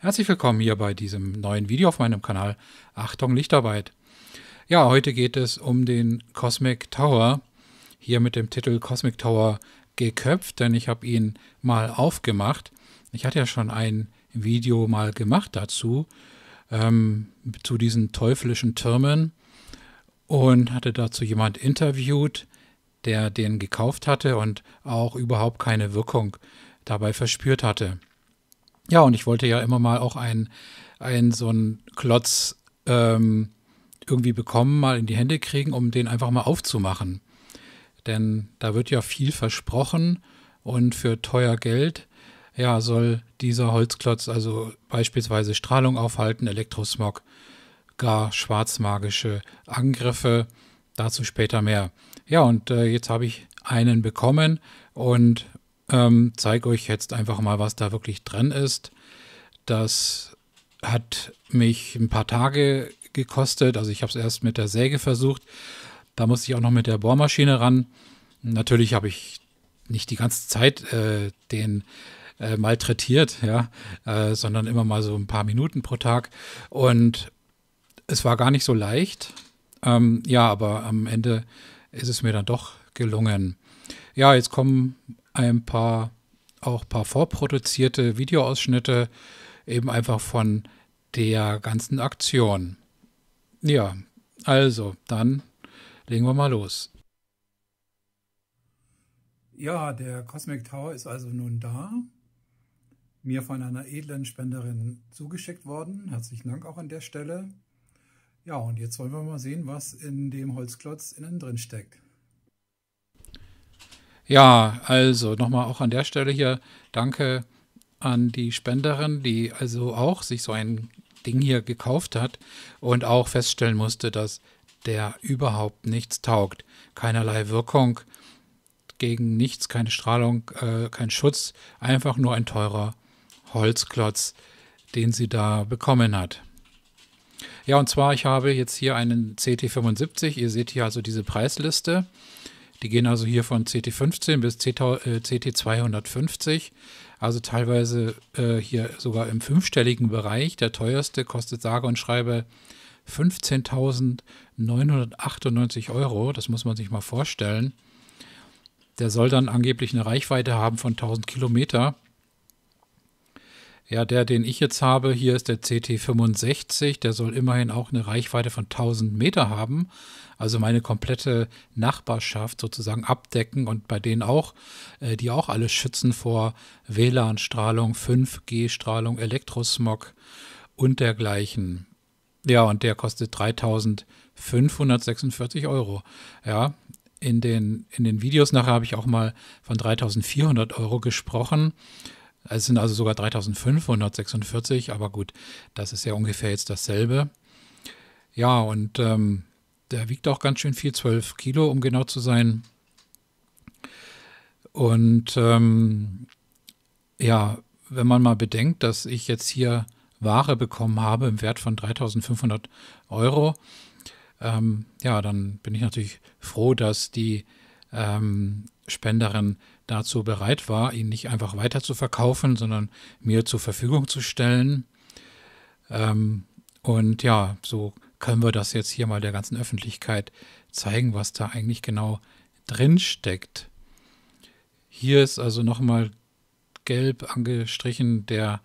Herzlich willkommen hier bei diesem neuen Video auf meinem Kanal Achtung Lichtarbeit. Ja, heute geht es um den Cosmic Tower, hier mit dem Titel Cosmic Tower geköpft, denn ich habe ihn mal aufgemacht. Ich hatte ja schon ein Video mal gemacht dazu, ähm, zu diesen teuflischen Türmen und hatte dazu jemand interviewt, der den gekauft hatte und auch überhaupt keine Wirkung dabei verspürt hatte. Ja, und ich wollte ja immer mal auch einen, einen so einen Klotz ähm, irgendwie bekommen, mal in die Hände kriegen, um den einfach mal aufzumachen. Denn da wird ja viel versprochen und für teuer Geld ja, soll dieser Holzklotz also beispielsweise Strahlung aufhalten, Elektrosmog, gar schwarzmagische Angriffe. Dazu später mehr. Ja, und äh, jetzt habe ich einen bekommen und ähm, zeige euch jetzt einfach mal, was da wirklich drin ist. Das hat mich ein paar Tage gekostet. Also ich habe es erst mit der Säge versucht. Da musste ich auch noch mit der Bohrmaschine ran. Natürlich habe ich nicht die ganze Zeit äh, den äh, malträtiert, ja, äh, sondern immer mal so ein paar Minuten pro Tag. Und es war gar nicht so leicht. Ähm, ja, aber am Ende ist es mir dann doch gelungen. Ja, jetzt kommen ein paar, auch ein paar vorproduzierte Videoausschnitte eben einfach von der ganzen Aktion. Ja, also, dann legen wir mal los. Ja, der Cosmic Tower ist also nun da. Mir von einer edlen Spenderin zugeschickt worden. Herzlichen Dank auch an der Stelle. Ja, und jetzt wollen wir mal sehen, was in dem Holzklotz innen drin steckt. Ja, also nochmal auch an der Stelle hier danke an die Spenderin, die also auch sich so ein Ding hier gekauft hat und auch feststellen musste, dass der überhaupt nichts taugt. Keinerlei Wirkung, gegen nichts, keine Strahlung, äh, kein Schutz, einfach nur ein teurer Holzklotz, den sie da bekommen hat. Ja, und zwar, ich habe jetzt hier einen CT75. Ihr seht hier also diese Preisliste. Die gehen also hier von CT15 bis CT250, äh, also teilweise äh, hier sogar im fünfstelligen Bereich. Der teuerste kostet sage und schreibe 15.998 Euro. Das muss man sich mal vorstellen. Der soll dann angeblich eine Reichweite haben von 1000 Kilometer. Ja, der, den ich jetzt habe, hier ist der CT65, der soll immerhin auch eine Reichweite von 1000 Meter haben, also meine komplette Nachbarschaft sozusagen abdecken und bei denen auch, äh, die auch alle schützen vor WLAN-Strahlung, 5G-Strahlung, Elektrosmog und dergleichen. Ja, und der kostet 3546 Euro. Ja, in den, in den Videos nachher habe ich auch mal von 3400 Euro gesprochen. Es sind also sogar 3546, aber gut, das ist ja ungefähr jetzt dasselbe. Ja, und ähm, der wiegt auch ganz schön viel, 12 Kilo, um genau zu sein. Und ähm, ja, wenn man mal bedenkt, dass ich jetzt hier Ware bekommen habe im Wert von 3500 Euro, ähm, ja, dann bin ich natürlich froh, dass die ähm, Spenderin dazu bereit war, ihn nicht einfach weiter zu verkaufen, sondern mir zur Verfügung zu stellen. Ähm, und ja, so können wir das jetzt hier mal der ganzen Öffentlichkeit zeigen, was da eigentlich genau drin steckt. Hier ist also nochmal gelb angestrichen der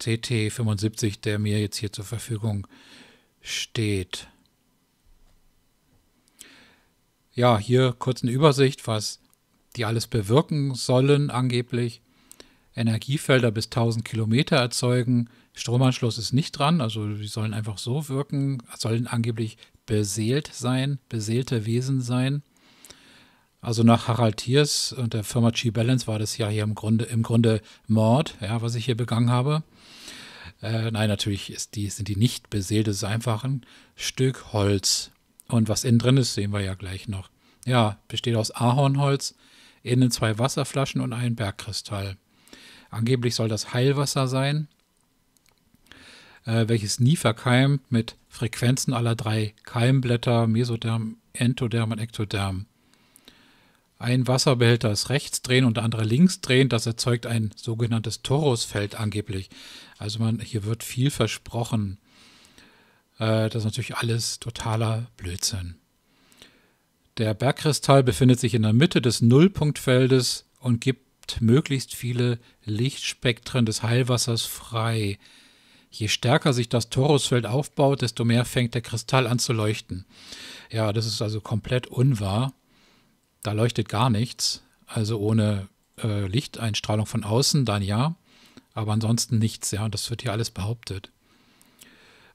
CT75, der mir jetzt hier zur Verfügung steht. Ja, hier kurz eine Übersicht, was die alles bewirken sollen, angeblich. Energiefelder bis 1000 Kilometer erzeugen. Stromanschluss ist nicht dran, also die sollen einfach so wirken, sollen angeblich beseelt sein, beseelte Wesen sein. Also nach Harald Thiers und der Firma G-Balance war das ja hier im Grunde, im Grunde Mord, ja, was ich hier begangen habe. Äh, nein, natürlich die, sind die nicht beseelt, es ist einfach ein Stück Holz. Und was innen drin ist, sehen wir ja gleich noch. Ja, besteht aus Ahornholz, innen zwei Wasserflaschen und einen Bergkristall. Angeblich soll das Heilwasser sein, äh, welches nie verkeimt mit Frequenzen aller drei Keimblätter, Mesoderm, Entoderm und Ektoderm. Ein Wasserbehälter ist rechts drehen und der andere links drehen. Das erzeugt ein sogenanntes Torusfeld angeblich. Also man, hier wird viel versprochen. Äh, das ist natürlich alles totaler Blödsinn. Der Bergkristall befindet sich in der Mitte des Nullpunktfeldes und gibt möglichst viele Lichtspektren des Heilwassers frei. Je stärker sich das Torusfeld aufbaut, desto mehr fängt der Kristall an zu leuchten. Ja, das ist also komplett unwahr. Da leuchtet gar nichts, also ohne äh, Lichteinstrahlung von außen, dann ja, aber ansonsten nichts. Ja, das wird hier alles behauptet.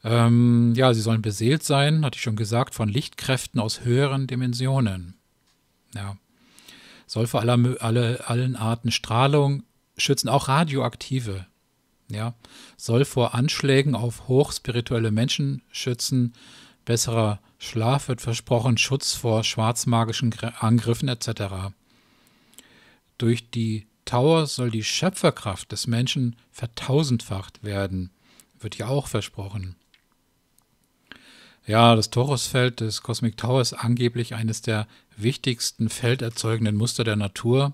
Ähm, ja, sie sollen beseelt sein, hatte ich schon gesagt, von Lichtkräften aus höheren Dimensionen. Ja. Soll vor aller, alle, allen Arten Strahlung schützen, auch radioaktive. Ja. Soll vor Anschlägen auf hochspirituelle Menschen schützen. Besserer Schlaf wird versprochen, Schutz vor schwarzmagischen Angriffen etc. Durch die Tower soll die Schöpferkraft des Menschen vertausendfacht werden, wird ja auch versprochen. Ja, das Torusfeld des Cosmic Tower ist angeblich eines der wichtigsten felderzeugenden Muster der Natur.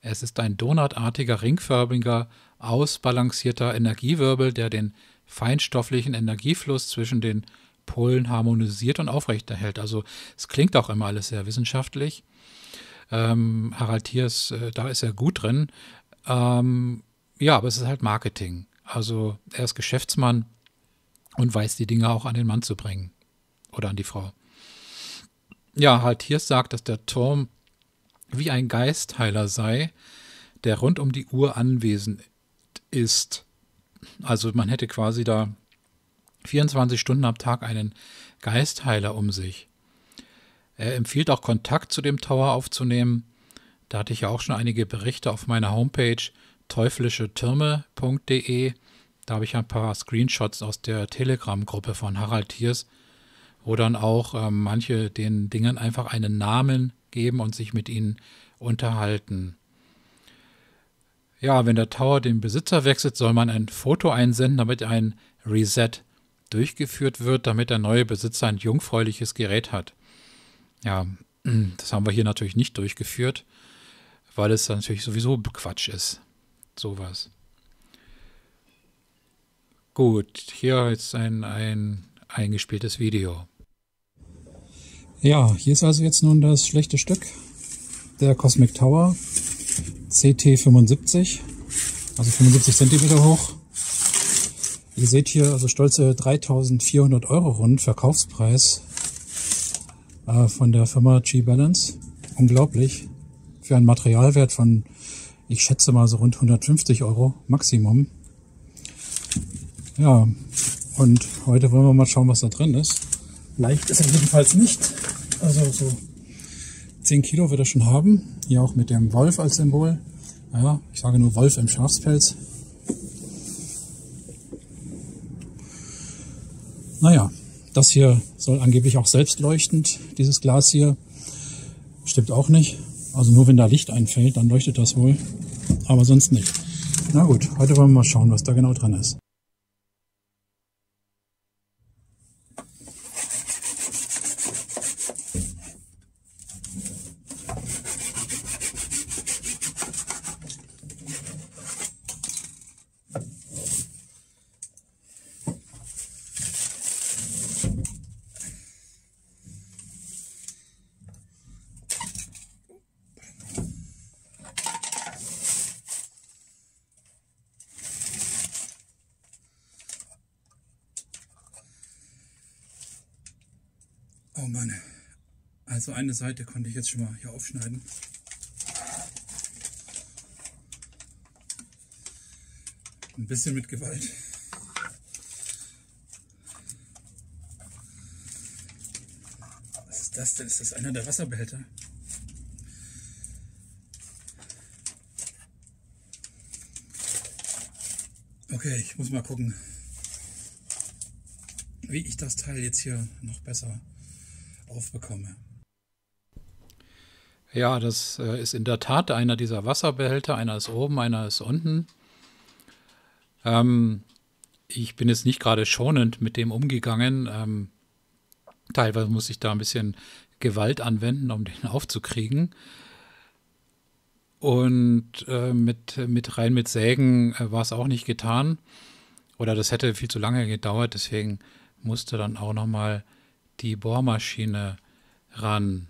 Es ist ein donutartiger, ringförmiger, ausbalancierter Energiewirbel, der den feinstofflichen Energiefluss zwischen den Polen harmonisiert und aufrechterhält. Also es klingt auch immer alles sehr wissenschaftlich. Ähm, Harald Thiers, äh, da ist er gut drin. Ähm, ja, aber es ist halt Marketing. Also er ist Geschäftsmann und weiß die Dinge auch an den Mann zu bringen oder an die Frau. Ja, halt hier sagt, dass der Turm wie ein Geistheiler sei, der rund um die Uhr anwesend ist. Also man hätte quasi da 24 Stunden am Tag einen Geistheiler um sich. Er empfiehlt auch Kontakt zu dem Tower aufzunehmen. Da hatte ich ja auch schon einige Berichte auf meiner Homepage teuflischetürme.de. Da habe ich ein paar Screenshots aus der Telegram-Gruppe von Harald Thiers, wo dann auch äh, manche den Dingen einfach einen Namen geben und sich mit ihnen unterhalten. Ja, wenn der Tower den Besitzer wechselt, soll man ein Foto einsenden, damit ein Reset durchgeführt wird, damit der neue Besitzer ein jungfräuliches Gerät hat. Ja, das haben wir hier natürlich nicht durchgeführt, weil es natürlich sowieso Quatsch ist. Sowas. Gut, hier jetzt ein, ein eingespieltes Video. Ja, hier ist also jetzt nun das schlechte Stück der Cosmic Tower CT75, also 75 cm hoch. Ihr seht hier also stolze 3400 Euro rund Verkaufspreis äh, von der Firma G-Balance. Unglaublich. Für einen Materialwert von, ich schätze mal so rund 150 Euro Maximum. Ja, und heute wollen wir mal schauen, was da drin ist. Leicht ist er jedenfalls nicht. Also so 10 Kilo wird er schon haben. Hier auch mit dem Wolf als Symbol. Ja, ich sage nur Wolf im Schafspelz. Naja, das hier soll angeblich auch selbstleuchtend, dieses Glas hier. Stimmt auch nicht. Also nur wenn da Licht einfällt, dann leuchtet das wohl. Aber sonst nicht. Na gut, heute wollen wir mal schauen, was da genau drin ist. Oh Mann. Also eine Seite konnte ich jetzt schon mal hier aufschneiden. Ein bisschen mit Gewalt. Was ist das denn? Ist das einer der Wasserbehälter? Okay, ich muss mal gucken, wie ich das Teil jetzt hier noch besser aufbekomme. Ja, das äh, ist in der Tat einer dieser Wasserbehälter. Einer ist oben, einer ist unten. Ähm, ich bin jetzt nicht gerade schonend mit dem umgegangen. Ähm, teilweise muss ich da ein bisschen Gewalt anwenden, um den aufzukriegen. Und äh, mit, mit rein mit Sägen äh, war es auch nicht getan. Oder das hätte viel zu lange gedauert. Deswegen musste dann auch noch mal die Bohrmaschine ran.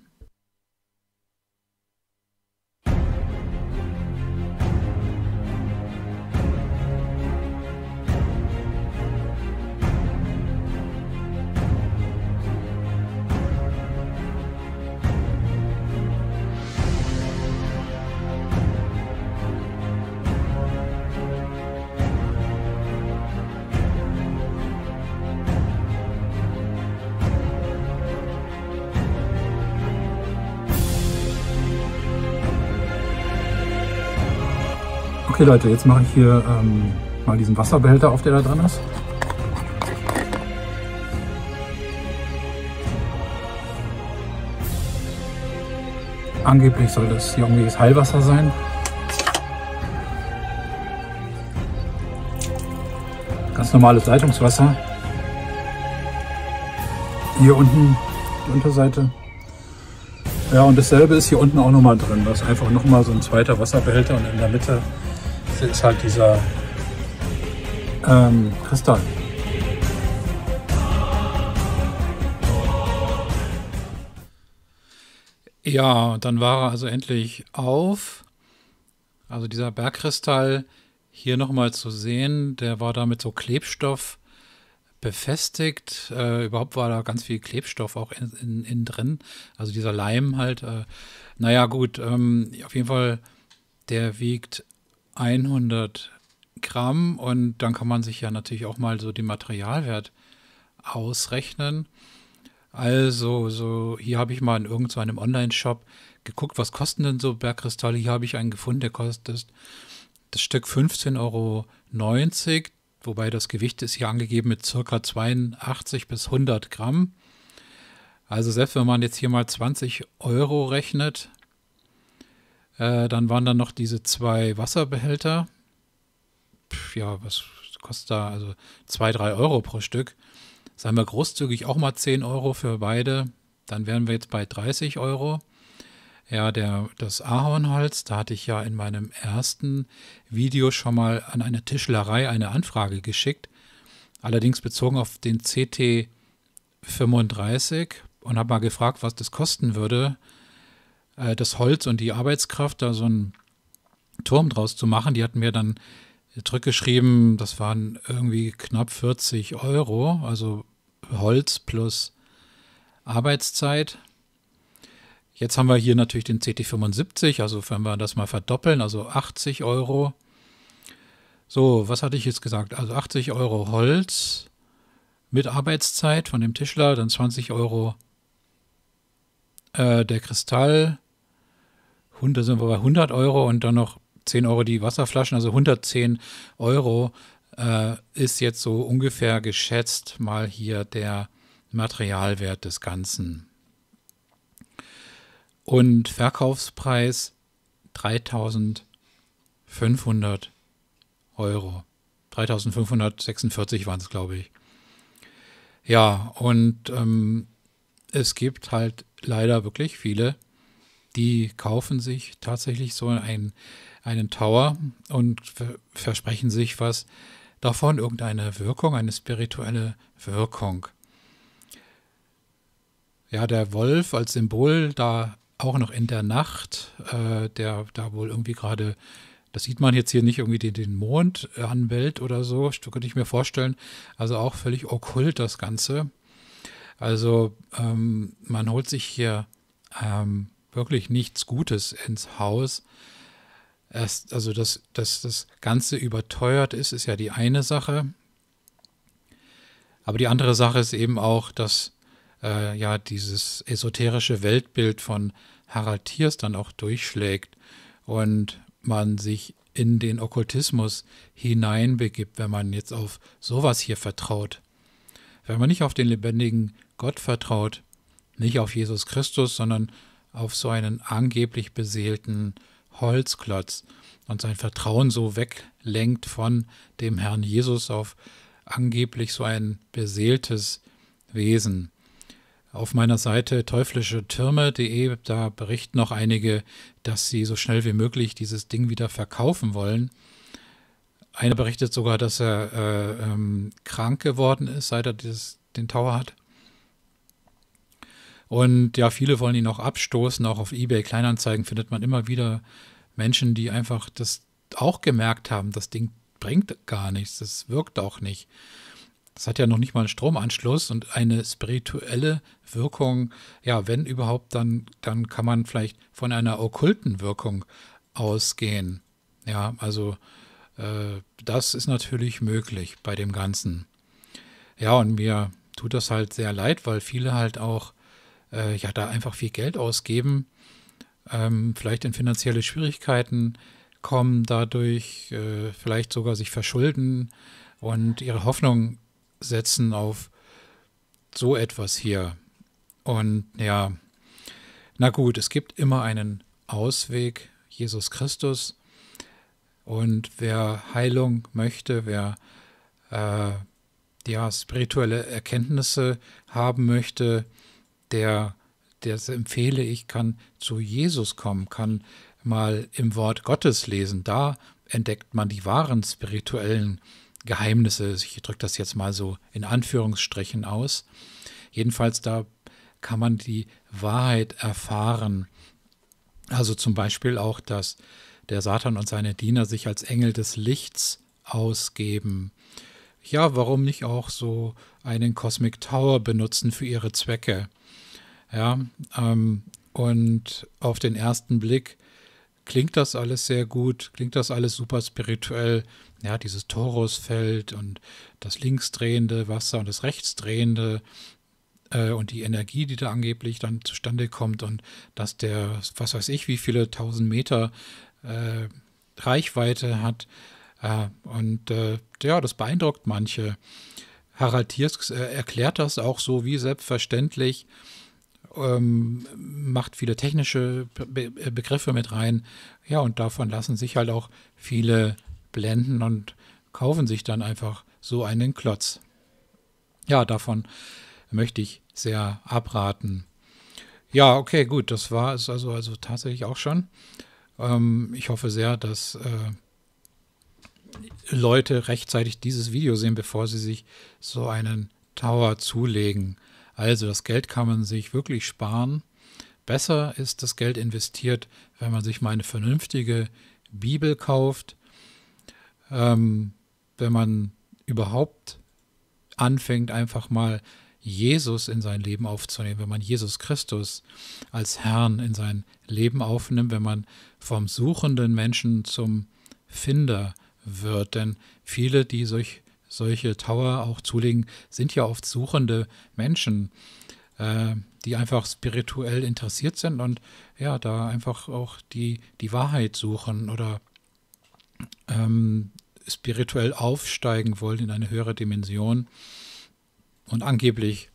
Okay Leute, jetzt mache ich hier ähm, mal diesen Wasserbehälter auf, der da drin ist. Angeblich soll das hier irgendwie das Heilwasser sein. Ganz normales Leitungswasser. Hier unten die Unterseite. Ja, und dasselbe ist hier unten auch nochmal drin. Da ist einfach nochmal so ein zweiter Wasserbehälter und in der Mitte das ist halt dieser ähm, Kristall. Ja, dann war er also endlich auf. Also dieser Bergkristall hier nochmal zu sehen, der war da mit so Klebstoff befestigt. Äh, überhaupt war da ganz viel Klebstoff auch innen in, in drin. Also dieser Leim halt. Äh, naja, gut, ähm, auf jeden Fall, der wiegt 100 Gramm und dann kann man sich ja natürlich auch mal so den Materialwert ausrechnen. Also, so hier habe ich mal in irgendeinem so Online-Shop geguckt, was kosten denn so Bergkristalle. Hier habe ich einen gefunden, der kostet das Stück 15,90 Euro, wobei das Gewicht ist hier angegeben mit circa 82 bis 100 Gramm. Also selbst wenn man jetzt hier mal 20 Euro rechnet, äh, dann waren da noch diese zwei Wasserbehälter. Pff, ja, was kostet da? Also 2, 3 Euro pro Stück. Seien wir großzügig auch mal 10 Euro für beide. Dann wären wir jetzt bei 30 Euro. Ja, der, das Ahornholz, da hatte ich ja in meinem ersten Video schon mal an eine Tischlerei eine Anfrage geschickt. Allerdings bezogen auf den CT 35 und habe mal gefragt, was das kosten würde. Äh, das Holz und die Arbeitskraft, da so einen Turm draus zu machen. Die hatten mir dann zurückgeschrieben, das waren irgendwie knapp 40 Euro, also Holz plus Arbeitszeit. Jetzt haben wir hier natürlich den CT75, also wenn wir das mal verdoppeln, also 80 Euro. So, was hatte ich jetzt gesagt? Also 80 Euro Holz mit Arbeitszeit von dem Tischler, dann 20 Euro äh, der Kristall, da sind wir bei 100 Euro und dann noch 10 Euro die Wasserflaschen, also 110 Euro äh, ist jetzt so ungefähr geschätzt mal hier der Materialwert des Ganzen. Und Verkaufspreis 3500 Euro. 3546 waren es, glaube ich. Ja, und ähm, es gibt halt leider wirklich viele die kaufen sich tatsächlich so ein, einen Tower und versprechen sich was davon, irgendeine Wirkung, eine spirituelle Wirkung. Ja, der Wolf als Symbol da auch noch in der Nacht, äh, der da wohl irgendwie gerade, das sieht man jetzt hier nicht irgendwie den, den Mond anbellt oder so, könnte ich mir vorstellen. Also auch völlig okkult das Ganze. Also ähm, man holt sich hier ähm, wirklich nichts Gutes ins Haus. Erst, also, dass, dass das Ganze überteuert ist, ist ja die eine Sache. Aber die andere Sache ist eben auch, dass äh, ja dieses esoterische Weltbild von Harald Thiers dann auch durchschlägt und man sich in den Okkultismus hineinbegibt, wenn man jetzt auf sowas hier vertraut. Wenn man nicht auf den lebendigen Gott vertraut, nicht auf Jesus Christus, sondern auf so einen angeblich beseelten Holzklotz und sein Vertrauen so weglenkt von dem Herrn Jesus auf angeblich so ein beseeltes Wesen. Auf meiner Seite teuflischetürme.de, da berichten noch einige, dass sie so schnell wie möglich dieses Ding wieder verkaufen wollen. Einer berichtet sogar, dass er äh, ähm, krank geworden ist, seit er dieses, den Tower hat. Und ja, viele wollen ihn auch abstoßen. Auch auf eBay Kleinanzeigen findet man immer wieder Menschen, die einfach das auch gemerkt haben, das Ding bringt gar nichts, das wirkt auch nicht. Das hat ja noch nicht mal einen Stromanschluss und eine spirituelle Wirkung, ja, wenn überhaupt, dann, dann kann man vielleicht von einer okkulten Wirkung ausgehen. Ja, also äh, das ist natürlich möglich bei dem Ganzen. Ja, und mir tut das halt sehr leid, weil viele halt auch äh, ja da einfach viel Geld ausgeben, ähm, vielleicht in finanzielle Schwierigkeiten kommen, dadurch äh, vielleicht sogar sich verschulden und ihre Hoffnung setzen auf so etwas hier. Und ja, na gut, es gibt immer einen Ausweg, Jesus Christus. Und wer Heilung möchte, wer äh, ja, spirituelle Erkenntnisse haben möchte, der, das empfehle ich, kann zu Jesus kommen, kann mal im Wort Gottes lesen. Da entdeckt man die wahren spirituellen Geheimnisse. Ich drücke das jetzt mal so in Anführungsstrichen aus. Jedenfalls da kann man die Wahrheit erfahren. Also zum Beispiel auch, dass der Satan und seine Diener sich als Engel des Lichts ausgeben. Ja, warum nicht auch so einen Cosmic Tower benutzen für ihre Zwecke? Ja, ähm, und auf den ersten Blick klingt das alles sehr gut, klingt das alles super spirituell. Ja, dieses Torusfeld und das linksdrehende Wasser und das rechtsdrehende äh, und die Energie, die da angeblich dann zustande kommt und dass der, was weiß ich, wie viele tausend Meter äh, Reichweite hat. Äh, und äh, ja, das beeindruckt manche. Harald Tiers äh, erklärt das auch so wie selbstverständlich ähm, macht viele technische Be äh, Begriffe mit rein. Ja, und davon lassen sich halt auch viele blenden und kaufen sich dann einfach so einen Klotz. Ja, davon möchte ich sehr abraten. Ja, okay, gut, das war es also, also tatsächlich auch schon. Ähm, ich hoffe sehr, dass äh, Leute rechtzeitig dieses Video sehen, bevor sie sich so einen Tower zulegen. Also das Geld kann man sich wirklich sparen. Besser ist das Geld investiert, wenn man sich mal eine vernünftige Bibel kauft, ähm, wenn man überhaupt anfängt, einfach mal Jesus in sein Leben aufzunehmen, wenn man Jesus Christus als Herrn in sein Leben aufnimmt, wenn man vom suchenden Menschen zum Finder wird. Denn viele, die solch solche Tower auch zulegen, sind ja oft suchende Menschen, äh, die einfach spirituell interessiert sind und ja, da einfach auch die, die Wahrheit suchen oder ähm, spirituell aufsteigen wollen in eine höhere Dimension. Und angeblich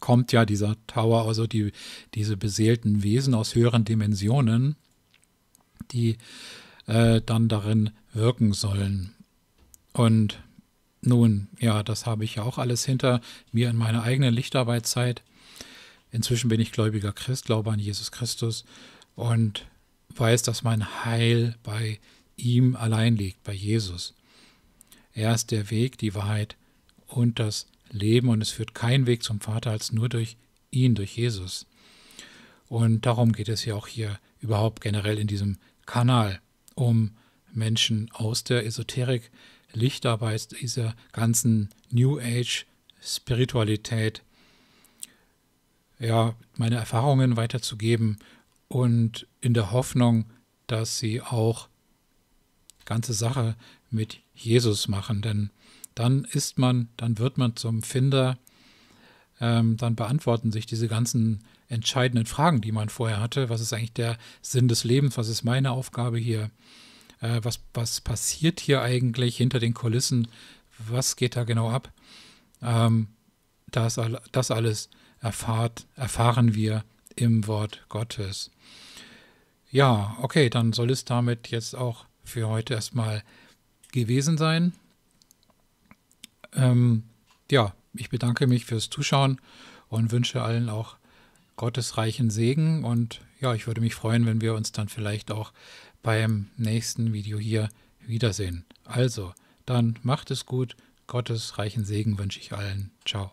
kommt ja dieser Tower, also die, diese beseelten Wesen aus höheren Dimensionen, die äh, dann darin wirken sollen. Und nun, ja, das habe ich ja auch alles hinter mir in meiner eigenen Lichtarbeitszeit. Inzwischen bin ich gläubiger Christ, glaube an Jesus Christus und weiß, dass mein Heil bei ihm allein liegt, bei Jesus. Er ist der Weg, die Wahrheit und das Leben und es führt kein Weg zum Vater als nur durch ihn, durch Jesus. Und darum geht es ja auch hier überhaupt generell in diesem Kanal, um Menschen aus der Esoterik Lichter bei dieser ganzen New Age Spiritualität, ja, meine Erfahrungen weiterzugeben und in der Hoffnung, dass sie auch ganze Sache mit Jesus machen, denn dann ist man, dann wird man zum Finder, ähm, dann beantworten sich diese ganzen entscheidenden Fragen, die man vorher hatte. Was ist eigentlich der Sinn des Lebens? Was ist meine Aufgabe hier? äh, was, was passiert hier eigentlich hinter den Kulissen, was geht da genau ab. Ähm, das, das alles erfahrt, erfahren wir im Wort Gottes. Ja, okay, dann soll es damit jetzt auch für heute erstmal gewesen sein. Ähm, ja, ich bedanke mich fürs Zuschauen und wünsche allen auch gottesreichen Segen und ja, ich würde mich freuen, wenn wir uns dann vielleicht auch beim nächsten Video hier wiedersehen. Also, dann macht es gut. Gottes reichen Segen wünsche ich allen. Ciao.